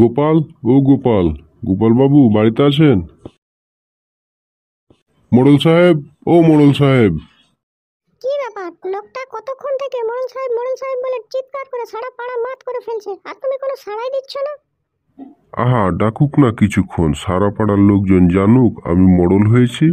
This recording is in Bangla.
গোপাল ও গোপাল গোপালবাবু বাড়িতে আছেন মোড়ল সাহেব ও মোড়ল সাহেব কি ব্যাপার লোকটা কতক্ষণ থেকে মোড়ল সাহেব মোড়ল সাহেব বলে চিৎকার করে সারা পাড়া মাত করে ফেলছে আর তুমি কোনো সাড়াই দিচ্ছ না আহা ডাকুক না কিছুক্ষণ সারা পাড়ার লোকজন জানুক আমি মোড়ল হয়েছি